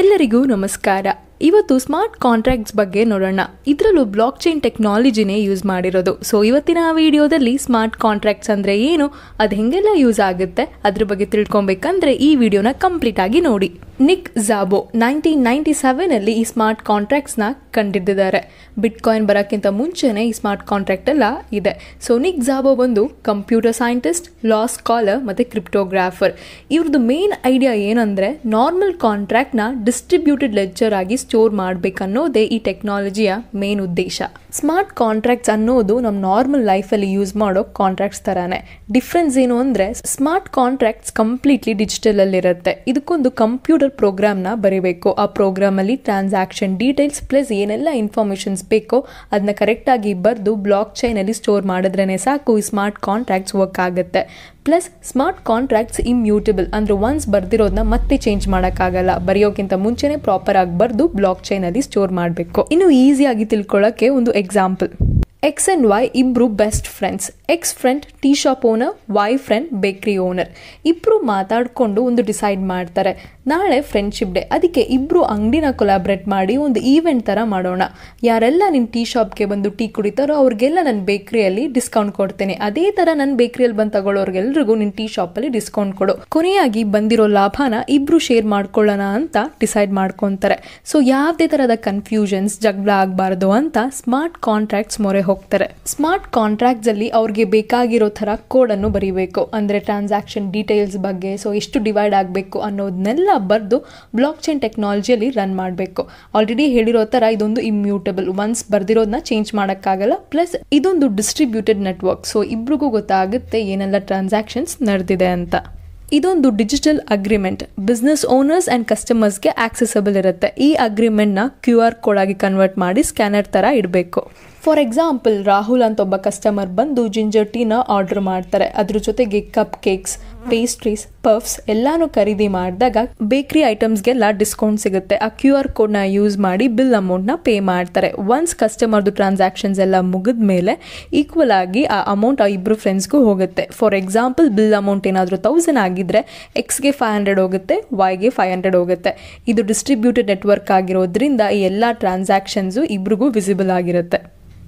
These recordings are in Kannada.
ಎಲ್ಲರಿಗೂ ನಮಸ್ಕಾರ ಇವತ್ತು ಸ್ಮಾರ್ಟ್ ಕಾಂಟ್ರಾಕ್ಟ್ಸ್ ಬಗ್ಗೆ ನೋಡೋಣ ಇದರಲ್ಲೂ ಬ್ಲಾಕ್ ಚೈನ್ ಟೆಕ್ನಾಲಜಿನೇ ಯೂಸ್ ಮಾಡಿರೋದು ಸೊ ಇವತ್ತಿನ ಆ ವಿಡಿಯೋದಲ್ಲಿ ಸ್ಮಾರ್ಟ್ ಕಾಂಟ್ರಾಕ್ಟ್ಸ್ ಅಂದರೆ ಏನು ಅದು ಹೆಂಗೆಲ್ಲ ಯೂಸ್ ಆಗುತ್ತೆ ಅದ್ರ ಬಗ್ಗೆ ತಿಳ್ಕೊಬೇಕಂದ್ರೆ ಈ ವಿಡಿಯೋನ ಕಂಪ್ಲೀಟ್ ಆಗಿ ನೋಡಿ ನಿಕ್ ಜಾಬೋ ನೈನ್ಟೀನ್ ನೈಂಟಿ ಸೆವೆನಲ್ಲಿ ಈ ಸ್ಮಾರ್ಟ್ ಕಾಂಟ್ರಾಕ್ಟ್ಸ್ನ ಕಂಡಿದ್ದಿದ್ದಾರೆ ಕಾಯಿನ್ ಬರೋಕ್ಕಿಂತ ಮುಂಚೆನೇ ಈ ಸ್ಮಾರ್ಟ್ ಕಾಂಟ್ರಾಕ್ಟ್ ಎಲ್ಲ ಇದೆ ಸೊ ನಿಕ್ ಜಾಬೋ ಬಂದು ಕಂಪ್ಯೂಟರ್ ಸೈಂಟಿಸ್ಟ್ ಲಾ ಸ್ಕಾಲರ್ ಮತ್ತು ಕ್ರಿಪ್ಟೋಗ್ರಾಫರ್ ಇವ್ರದ್ದು ಮೇನ್ ಐಡಿಯಾ ಏನಂದರೆ ನಾರ್ಮಲ್ ಕಾಂಟ್ರಾಕ್ಟ್ನ ಡಿಸ್ಟ್ರಿಬ್ಯೂಟೆಡ್ ಲೆಕ್ಚರ್ ಆಗಿ ಸ್ಟೋರ್ ಮಾಡಬೇಕನ್ನೋದೇ ಈ ಟೆಕ್ನಾಲಜಿಯ ಮೇನ್ ಉದ್ದೇಶ ಸ್ಮಾರ್ಟ್ ಕಾಂಟ್ರಾಕ್ಟ್ಸ್ ಅನ್ನೋದು ನಮ್ಮ ನಾರ್ಮಲ್ ಲೈಫಲ್ಲಿ ಯೂಸ್ ಮಾಡೋ ಕಾಂಟ್ರಾಕ್ಟ್ಸ್ ಥರನೇ ಡಿಫ್ರೆನ್ಸ್ ಏನು ಅಂದರೆ ಸ್ಮಾರ್ಟ್ ಕಾಂಟ್ರಾಕ್ಟ್ಸ್ ಕಂಪ್ಲೀಟ್ಲಿ ಡಿಜಿಟಲಲ್ಲಿರುತ್ತೆ ಇದಕ್ಕೊಂದು ಕಂಪ್ಯೂಟರ್ ಪ್ರೋಗ್ರಾಮ್ನ ಬರೀಬೇಕು ಆ ಪ್ರೋಗ್ರಾಮಲ್ಲಿ ಟ್ರಾನ್ಸಾಕ್ಷನ್ ಡೀಟೇಲ್ಸ್ ಪ್ಲಸ್ ಏನೆಲ್ಲ ಇನ್ಫಾರ್ಮೇಷನ್ಸ್ ಬೇಕೋ ಅದನ್ನ ಕರೆಕ್ಟಾಗಿ ಬರೆದು ಬ್ಲಾಕ್ ಚೈನಲ್ಲಿ ಸ್ಟೋರ್ ಮಾಡಿದ್ರೇ ಸಾಕು ಈ ಸ್ಮಾರ್ಟ್ ಕಾಂಟ್ರಾಕ್ಟ್ಸ್ ವರ್ಕ್ ಆಗುತ್ತೆ ಪ್ಲಸ್ ಸ್ಮಾರ್ಟ್ ಕಾಂಟ್ರಾಕ್ಟ್ಸ್ ಇಮ್ಯೂಟಬಲ್ ಅಂದರೆ ಒನ್ಸ್ ಬರ್ದಿರೋದನ್ನ ಮತ್ತೆ ಚೇಂಜ್ ಮಾಡೋಕ್ಕಾಗಲ್ಲ ಬರೆಯೋಕ್ಕಿಂತ ಮುಂಚೆನೇ ಪ್ರಾಪರ್ ಆಗಿ ಬರೆದು ಬ್ಲಾಕ್ ಚೈನಲ್ಲಿ ಸ್ಟೋರ್ ಮಾಡಬೇಕು ಇನ್ನು ಈಸಿಯಾಗಿ ತಿಳ್ಕೊಳ್ಳೋಕ್ಕೆ ಒಂದು ಎಕ್ಸಾಂಪಲ್ ಎಕ್ಸ್ ಅಂಡ್ ವೈ ಇಬ್ಬರು best friends X friend tea shop owner Y friend bakery owner ಇಬ್ಬರು ಮಾತಾಡ್ಕೊಂಡು ಒಂದು ಡಿಸೈಡ್ ಮಾಡ್ತಾರೆ ನಾಳೆ ಫ್ರೆಂಡ್ಶಿಪ್ ಡೇ ಅದಕ್ಕೆ ಇಬ್ಬರು ಅಂಗಡಿನ ಕೊಲಾಬ್ರೇಟ್ ಮಾಡಿ ಒಂದು ಈವೆಂಟ್ ತರ ಮಾಡೋಣ ಯಾರೆಲ್ಲ ನಿನ್ ಟೀ ಶಾಪ್ಗೆ ಬಂದು ಟೀ ಕುಡಿತಾರೋ ಅವ್ರಿಗೆಲ್ಲ ನನ್ನ ಬೇಕರಿಯಲ್ಲಿ ಡಿಸ್ಕೌಂಟ್ ಕೊಡ್ತೇನೆ ಅದೇ ಥರ ನನ್ನ ಬೇಕ್ರಿಯಲ್ಲಿ ಬಂದು ತಗೊಳ್ಳೋರ್ಗೆಲ್ರಿಗೂ ನಿನ್ ಟೀ ಶಾಪಲ್ಲಿ ಡಿಸ್ಕೌಂಟ್ ಕೊಡು ಕೊನೆಯಾಗಿ ಬಂದಿರೋ ಲಾಭನ ಇಬ್ಬರು ಶೇರ್ ಮಾಡ್ಕೊಳ್ಳೋಣ ಅಂತ ಡಿಸೈಡ್ ಮಾಡ್ಕೊಂತಾರೆ ಸೊ ಯಾವುದೇ ಥರದ ಕನ್ಫ್ಯೂಷನ್ಸ್ ಜಗಳ ಆಗಬಾರ್ದು ಅಂತ ಸ್ಮಾರ್ಟ್ ಕಾಂಟ್ರಾಕ್ಟ್ಸ್ ಮೊರೆ ಹೋಗಿ ಹೋಗ್ತಾರೆ ಸ್ಮಾರ್ಟ್ ಕಾಂಟ್ರಾಕ್ಟ್ಸ್ ಅಲ್ಲಿ ಅವ್ರಿಗೆ ಬೇಕಾಗಿರೋ ಥರ ಕೋಡನ್ನು ಬರೀಬೇಕು ಅಂದರೆ ಟ್ರಾನ್ಸಾಕ್ಷನ್ ಡೀಟೇಲ್ಸ್ ಬಗ್ಗೆ ಸೊ ಎಷ್ಟು ಡಿವೈಡ್ ಆಗಬೇಕು ಅನ್ನೋದನ್ನೆಲ್ಲ ಬರೆದು ಬ್ಲಾಕ್ ಚೈನ್ ಟೆಕ್ನಾಲಜಿಯಲ್ಲಿ ರನ್ ಮಾಡಬೇಕು ಆಲ್ರೆಡಿ ಹೇಳಿರೋ ಥರ ಇದೊಂದು ಇಮ್ಯೂಟಬಲ್ ಒನ್ಸ್ ಬರ್ದಿರೋದನ್ನ ಚೇಂಜ್ ಮಾಡೋಕ್ಕಾಗಲ್ಲ ಪ್ಲಸ್ ಇದೊಂದು ಡಿಸ್ಟ್ರಿಬ್ಯೂಟೆಡ್ ನೆಟ್ವರ್ಕ್ ಸೊ ಇಬ್ರಿಗೂ ಗೊತ್ತಾಗುತ್ತೆ ಏನೆಲ್ಲ ಟ್ರಾನ್ಸಾಕ್ಷನ್ಸ್ ನಡೆದಿದೆ ಅಂತ ಇದೊಂದು digital agreement business owners and ಕಸ್ಟಮರ್ಸ್ಗೆ ಆಕ್ಸೆಸಬಲ್ ಇರುತ್ತೆ ಈ ಅಗ್ರಿಮೆಂಟ್ನ ಕ್ಯೂ ಆರ್ ಕೋಡ್ ಆಗಿ ಕನ್ವರ್ಟ್ ಮಾಡಿ ಸ್ಕ್ಯಾನರ್ ಥರ ಇಡಬೇಕು ಫಾರ್ ಎಕ್ಸಾಂಪಲ್ ರಾಹುಲ್ ಅಂತ ಒಬ್ಬ ಕಸ್ಟಮರ್ ಬಂದು ಜಿಂಜರ್ ಟೀನ ಆರ್ಡರ್ ಮಾಡ್ತಾರೆ ಅದ್ರ ಜೊತೆಗೆ ಕಪ್ ಕೇಕ್ಸ್ ಪೇಸ್ಟ್ರೀಸ್ ಪಫ್ಸ್ ಎಲ್ಲಾನು ಖರೀದಿ ಮಾಡಿದಾಗ ಬೇಕರಿ ಐಟಮ್ಸ್ಗೆಲ್ಲ ಡಿಸ್ಕೌಂಟ್ ಸಿಗುತ್ತೆ ಆ ಕ್ಯೂ ಆರ್ ಕೋಡ್ನ ಯೂಸ್ ಮಾಡಿ ಬಿಲ್ ಅಮೌಂಟ್ನ ಪೇ ಮಾಡ್ತಾರೆ ಒನ್ಸ್ ಕಸ್ಟಮರ್ದು ಟ್ರಾನ್ಸಾಕ್ಷನ್ಸ್ ಎಲ್ಲ ಮುಗಿದ ಮೇಲೆ ಈಕ್ವಲ್ ಆಗಿ ಆ ಅಮೌಂಟ್ ಆ ಇಬ್ಬರು ಫ್ರೆಂಡ್ಸ್ಗೂ ಹೋಗುತ್ತೆ ಫಾರ್ ಎಕ್ಸಾಂಪಲ್ ಬಿಲ್ ಅಮೌಂಟ್ ಏನಾದರೂ ತೌಸಂಡ್ ಆಗಿದ್ರೆ ಎಕ್ಸ್ಗೆ ಫೈವ್ ಹಂಡ್ರೆಡ್ ಹೋಗುತ್ತೆ ವೈಗೆ ಫೈವ್ ಹಂಡ್ರೆಡ್ ಹೋಗುತ್ತೆ ಇದು ಡಿಸ್ಟ್ರಿಬ್ಯೂಟೆಡ್ ನೆಟ್ವರ್ಕ್ ಆಗಿರೋದ್ರಿಂದ ಈ ಎಲ್ಲ ಟ್ರಾನ್ಸಾಕ್ಷನ್ಸು ಇಬ್ರಿಗೂ ವಿಸಿಬಲ್ ಆಗಿರುತ್ತೆ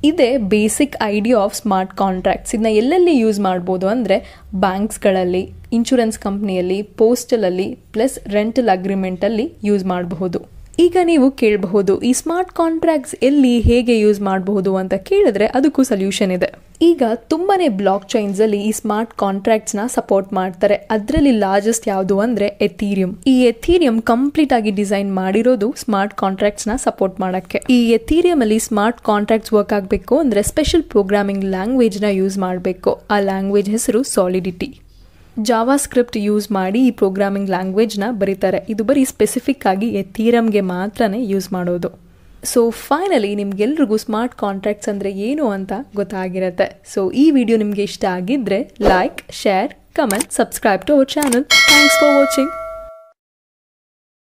ಇದೇ basic idea of smart contracts ಇದನ್ನ ಎಲ್ಲೆಲ್ಲಿ ಯೂಸ್ ಮಾಡ್ಬೋದು ಅಂದರೆ ಬ್ಯಾಂಕ್ಸ್ಗಳಲ್ಲಿ ಇನ್ಶೂರೆನ್ಸ್ ಕಂಪ್ನಿಯಲ್ಲಿ ಪೋಸ್ಟಲಲ್ಲಿ ಪ್ಲಸ್ ರೆಂಟಲ್ ಅಗ್ರಿಮೆಂಟಲ್ಲಿ ಯೂಸ್ ಮಾಡಬಹುದು ಈಗ ನೀವು ಕೇಳಬಹುದು ಈ ಸ್ಮಾರ್ಟ್ ಕಾಂಟ್ರಾಕ್ಟ್ಸ್ ಎಲ್ಲಿ ಹೇಗೆ ಯೂಸ್ ಮಾಡಬಹುದು ಅಂತ ಕೇಳಿದ್ರೆ ಅದಕ್ಕೂ ಸೊಲ್ಯೂಷನ್ ಇದೆ ಈಗ ತುಂಬನೇ ಬ್ಲಾಕ್ ಚೈನ್ಸಲ್ಲಿ ಈ ಸ್ಮಾರ್ಟ್ ಕಾಂಟ್ರಾಕ್ಟ್ಸ್ನ ಸಪೋರ್ಟ್ ಮಾಡ್ತಾರೆ ಅದರಲ್ಲಿ ಲಾರ್ಜೆಸ್ಟ್ ಯಾವುದು ಅಂದರೆ ಎಥೀರಿಯಂ ಈ ಎಥೀರಿಯಂ ಕಂಪ್ಲೀಟ್ ಆಗಿ ಡಿಸೈನ್ ಮಾಡಿರೋದು ಸ್ಮಾರ್ಟ್ ಕಾಂಟ್ರಾಕ್ಟ್ಸ್ನ ಸಪೋರ್ಟ್ ಮಾಡೋಕ್ಕೆ ಈ ಎಥೀರಿಯಂ ಅಲ್ಲಿ ಸ್ಮಾರ್ಟ್ ಕಾಂಟ್ರಾಕ್ಟ್ಸ್ ವರ್ಕ್ ಆಗಬೇಕು ಅಂದರೆ ಸ್ಪೆಷಲ್ ಪ್ರೋಗ್ರಾಮಿಂಗ್ ಲ್ಯಾಂಗ್ವೇಜ್ನ ಯೂಸ್ ಮಾಡಬೇಕು ಆ ಲ್ಯಾಂಗ್ವೇಜ್ ಹೆಸರು ಸಾಲಿಡಿಟಿ ಜಾವಾ ಸ್ಕ್ರಿಪ್ಟ್ ಯೂಸ್ ಮಾಡಿ ಈ ಪ್ರೋಗ್ರಾಮಿಂಗ್ ಲ್ಯಾಂಗ್ವೇಜ್ನ ಬರೀತಾರೆ ಇದು ಬರೀ ಸ್ಪೆಸಿಫಿಕ್ ಆಗಿ ಎಥೀರಿಯಂಗೆ ಮಾತ್ರನೇ ಯೂಸ್ ಮಾಡೋದು ಸೊ ಫೈನಲಿ ನಿಮ್ಗೆಲ್ರಿಗೂ ಸ್ಮಾರ್ಟ್ ಕಾಂಟ್ರಾಕ್ಟ್ಸ್ ಅಂದರೆ ಏನು ಅಂತ ಗೊತ್ತಾಗಿರುತ್ತೆ ಸೊ ಈ ವಿಡಿಯೋ ನಿಮಗೆ ಇಷ್ಟ ಆಗಿದ್ದರೆ like share comment subscribe to our channel thanks for watching